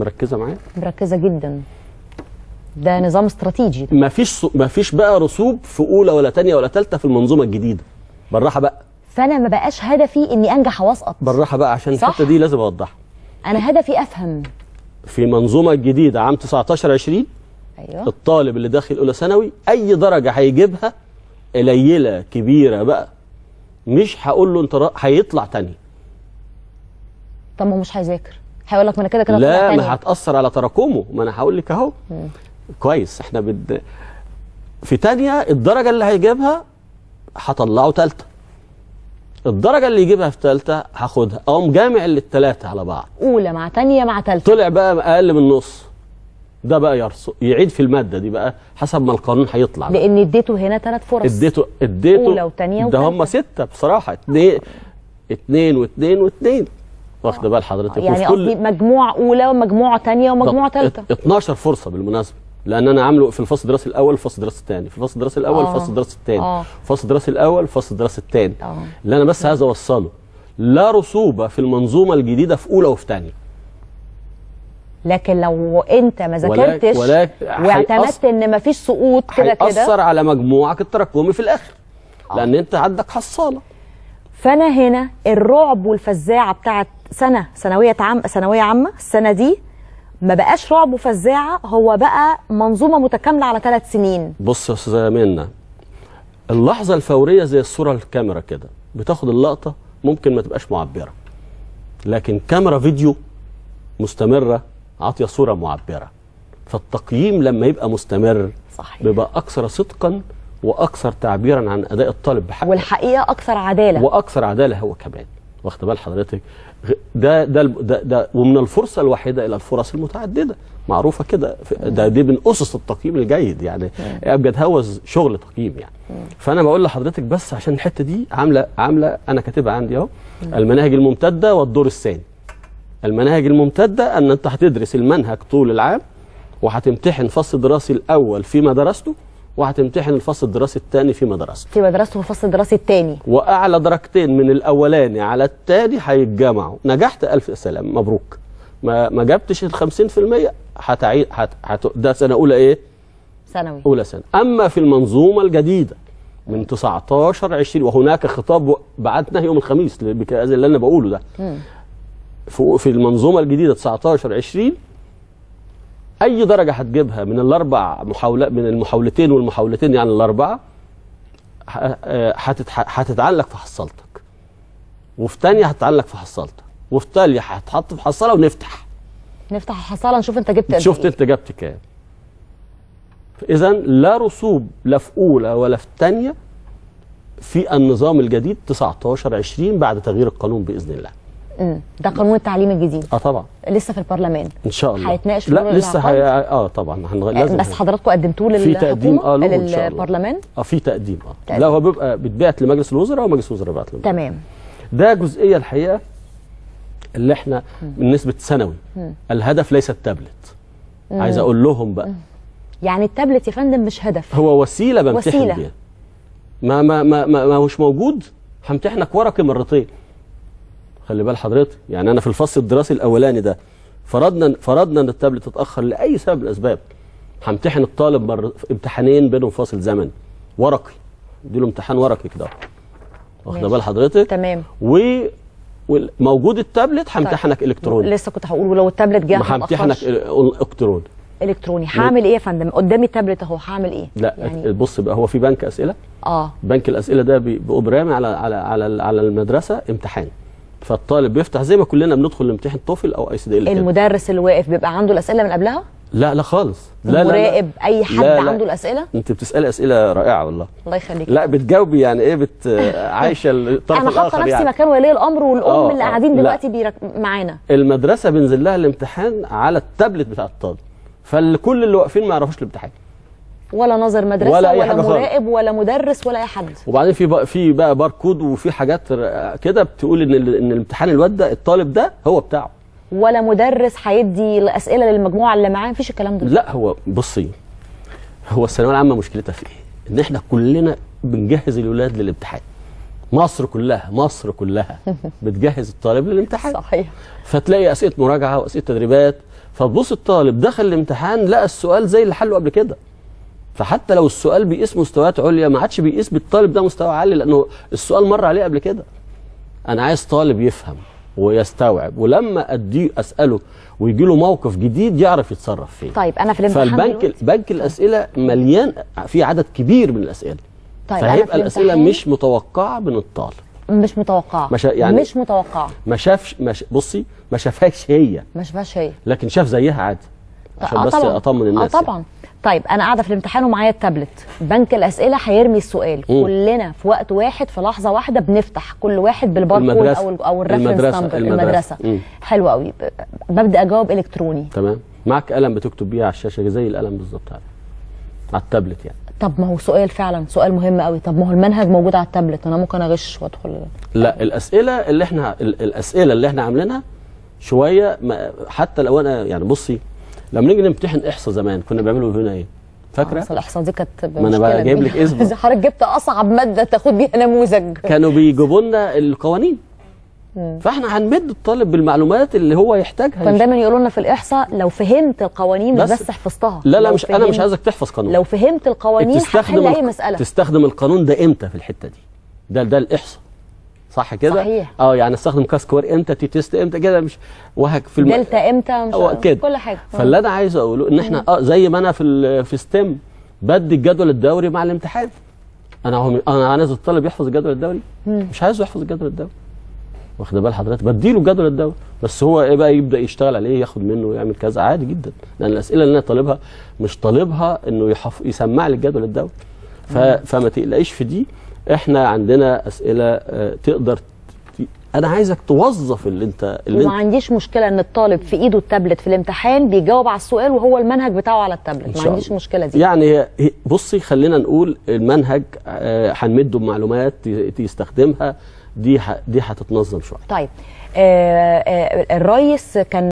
مركزه معايا مركزه جدا ده نظام استراتيجي ده. مفيش س... مفيش بقى رسوب في اولى ولا ثانيه ولا ثالثه في المنظومه الجديده بالراحه بقى فانا ما بقاش هدفي اني انجح واسقط بالراحه بقى عشان الحته دي لازم اوضحها انا هدفي افهم في المنظومه الجديده عام 19 20 ايوه الطالب اللي داخل اولى ثانوي اي درجه هيجيبها قليله كبيره بقى مش هقول له انت هيطلع تاني طب ما مش هيذاكر هيقول لك ما انا كده كده لا ما هتاثر على تراكمه ما انا هقول لك اهو كويس احنا بد... في ثانيه الدرجه اللي هيجيبها هطلعه ثالثه الدرجة اللي يجيبها في تالتة هاخدها أقوم جامع التلاتة على بعض أولى مع تانية مع تالتة طلع بقى أقل من النص ده بقى يرسو يعيد في المادة دي بقى حسب ما القانون هيطلع لأن اديته هنا ثلاث فرص اديته اديته أولى وتانية وتالتة ده هم ستة بصراحة اتنين اتنين واتنين واتنين واخده بال حضرتك يعني قصدي كل... مجموعه اولى ومجموعه ثانيه ومجموعه ثالثه 12 فرصه بالمناسبه لان انا عامله في الفصل الدراسي الاول الفصل الدراسي الثاني في الفصل الدراسي الاول الفصل آه. الدراسي الثاني الفصل آه. الدراسي الاول الفصل الدراسي الثاني آه. اللي انا بس عايز اوصله لا رسوبه في المنظومه الجديده في اولى وفي ثانيه لكن لو انت ما ذاكرتش واعتمدت ان مفيش سقوط كده كده هيأثر على مجموعك التراكمي في الاخر لان انت عندك حصاله فانا هنا الرعب والفزاعه بتاعت سنه ثانويه عام ثانويه عامه السنه دي ما بقاش رعب وفزاعه هو بقى منظومه متكامله على ثلاث سنين بص يا استاذه منى اللحظه الفوريه زي الصوره الكاميرا كده بتاخد اللقطه ممكن ما تبقاش معبره لكن كاميرا فيديو مستمره عاطيه صوره معبره فالتقييم لما يبقى مستمر صحيح. بيبقى اكثر صدقا واكثر تعبيرا عن اداء الطالب بحقه والحقيقه اكثر عداله واكثر عداله هو كمان واخد بال حضرتك ده, ده ده ده ومن الفرصه الوحيده الى الفرص المتعدده معروفه كده ده دي من اسس التقييم الجيد يعني ابجد هوز شغل تقييم يعني فانا بقول لحضرتك بس عشان الحته دي عامله عامله انا كاتبها عندي اهو المناهج الممتده والدور الثاني المناهج الممتده ان انت هتدرس المنهج طول العام وهتمتحن فصل دراسي الاول فيما درسته وهتمتحن الفصل الدراسي الثاني في مدرسته في مدرسته في الفصل الدراسي الثاني واعلى درجتين من الاولاني على الثاني هيتجمعوا نجحت الف سلام مبروك ما ما جبتش ال 50% هتعيد هت... هت... ده سنه اولى ايه ثانوي اولى سنه اما في المنظومه الجديده من 19 20 وهناك خطاب بعتناه يوم الخميس اللي انا بقوله ده في المنظومه الجديده 19 20 اي درجه هتجيبها من الاربع محاولات من المحاولتين والمحاولتين يعني الاربعه آه، هتتعلق في حصلتك وفي ثانيه هتتعلق في حصلتك وفي ثالثه هتتحط في حصاله ونفتح نفتح الحصاله نشوف انت جبت شفت إيه. انت جبت كام اذا لا رسوب لا في اولى ولا في ثانيه في النظام الجديد 19 20 بعد تغيير القانون باذن الله امم ده قانون التعليم الجديد اه طبعا لسه في البرلمان ان شاء الله هيتناقش لا لسه هي... اه طبعا هنغ... آه، لازم بس حضراتكم قدمتوه للحكومه في تقديم اه للبرلمان اه في تقديم اه تقديم. لا هو بيبقى بيتبعت لمجلس الوزراء ومجلس الوزراء بيبعت تمام ده جزئيه الحقيقه اللي احنا بالنسبه ثانوي الهدف ليس التابلت مم. عايز اقول لهم بقى مم. يعني التابلت يا فندم مش هدف هو وسيله بمتحن بيها ما ما ما ما مش موجود همتحنك ورقي مرتين خلي بال حضرتك يعني انا في الفصل الدراسي الاولاني ده فرضنا فرضنا ان التابلت اتاخر لاي سبب من الاسباب همتحن الطالب مر... امتحانين بينهم فاصل زمني ورقي اديله امتحان ورقي كده واخده بال حضرتك تمام و وموجود التابلت همتحنك طيب. الكتروني لسه كنت هقول ولو التابلت جه همتحنك الكتروني الكتروني هعمل ايه يا فندم قدامي التابلت اهو هعمل ايه لا يعني... بص بقى هو في بنك اسئله اه بنك الاسئله ده بيبقى برامي على على على على المدرسه امتحان فالطالب بيفتح زي ما كلنا بندخل الامتحان طفل او اي سي دي المدرس اللي واقف بيبقى عنده الاسئله من قبلها لا لا خالص لا مراقب اي حد لا لا. عنده الاسئله انت بتسالي اسئله رائعه والله الله يخليك لا بتجاوبي يعني ايه بت عايشه الطرف الاخر انا حاطه نفسي يعني. مكان ولي الامر والام أوه. اللي آه. قاعدين دلوقتي بيرك... معانا المدرسه بينزل لها الامتحان على التابلت بتاع الطالب فكل اللي واقفين ما يعرفوش الامتحان ولا نظر مدرسه ولا, أي ولا حاجة مراقب ولا مدرس ولا اي حد وبعدين في بقى في بقى باركود وفي حاجات كده بتقول ان ان الامتحان الواد ده الطالب ده هو بتاعه ولا مدرس هيدي الاسئله للمجموعه اللي معاه مفيش الكلام ده لا هو بصي هو الثانويه العامه مشكلتها في ايه؟ ان احنا كلنا بنجهز الاولاد للامتحان مصر كلها مصر كلها بتجهز الطالب للامتحان صحيح فتلاقي اسئله مراجعه واسئله تدريبات فتبص الطالب دخل الامتحان لقى السؤال زي اللي حله قبل كده فحتى لو السؤال بيقيس مستويات عليا ما عادش بيقيس بالطالب ده مستوى عالي لانه السؤال مر عليه قبل كده انا عايز طالب يفهم ويستوعب ولما اديه اساله ويجي له موقف جديد يعرف يتصرف فيه طيب انا في الامتحان فالبنك بنك الاسئله مليان في عدد كبير من الاسئله طيب فهيبقى الاسئله مش متوقعه من الطالب مش متوقعه مش يعني مش متوقعه ما شافش مش بصي ما شافهاش هي ما شافهاش هي لكن شاف زيها عادي طيب، عشان آه بس اطمن الناس اه طبعا يعني. طيب انا قاعده في الامتحان ومعايا التابلت بنك الاسئله هيرمي السؤال مم. كلنا في وقت واحد في لحظه واحده بنفتح كل واحد بالباركود او او الريفرنس المدرسه, المدرسه, المدرسة. حلو قوي ببدا اجاوب الكتروني تمام معاك قلم بتكتب بيه على الشاشه زي القلم بالظبط على على التابلت يعني طب ما هو سؤال فعلا سؤال مهم قوي طب ما هو المنهج موجود على التابلت انا ممكن اغش وادخل لا الاسئله اللي احنا الاسئله اللي احنا عاملينها شويه حتى لو انا يعني بصي لما نيجي نمتحن احصاء زمان كنا بنعمله هنا ايه فاكره آه، الاحصاء دي كانت ما انا بقى جايب لك اذا حضرتك جبت اصعب ماده تاخد بيها نموذج كانوا بيجيبوا لنا القوانين فاحنا هنمد الطالب بالمعلومات اللي هو يحتاجها كان دايما يقولوا لنا في الاحصاء لو فهمت القوانين بس, بس حفظتها لا لا مش انا مش عايزك تحفظ قانون لو فهمت القوانين هتحل اي مساله تستخدم القانون ده امتى في الحته دي ده ده الاحصاء صح كده صحيح اه يعني استخدم كور امتى تي تيست امتى كده مش وهك في الم... دلتا امتى مش كده كل حاجه فاللي انا عايز اقوله ان احنا اه زي ما انا في في ستيم بدي الجدول الدوري مع الامتحان انا هم... انا عايز الطالب يحفظ الجدول الدوري مم. مش عايزه يحفظ الجدول الدوري واخد بال حضرتك بدي له الجدول الدوري بس هو ايه بقى يبدا يشتغل عليه ياخد منه ويعمل كذا عادي جدا لان الاسئله اللي انا طالبها مش طالبها انه يحف... يسمع لي الجدول الدوري ف... فما تقلقيش في دي احنا عندنا اسئله آه، تقدر انا عايزك توظف اللي انت اللي وما عنديش مشكله ان الطالب في ايده التابلت في الامتحان بيجاوب على السؤال وهو المنهج بتاعه على التابلت ما عنديش مشكله دي يعني بصي خلينا نقول المنهج آه، هنمده بمعلومات يستخدمها دي دي هتتنظم شويه طيب آه آه الريس كان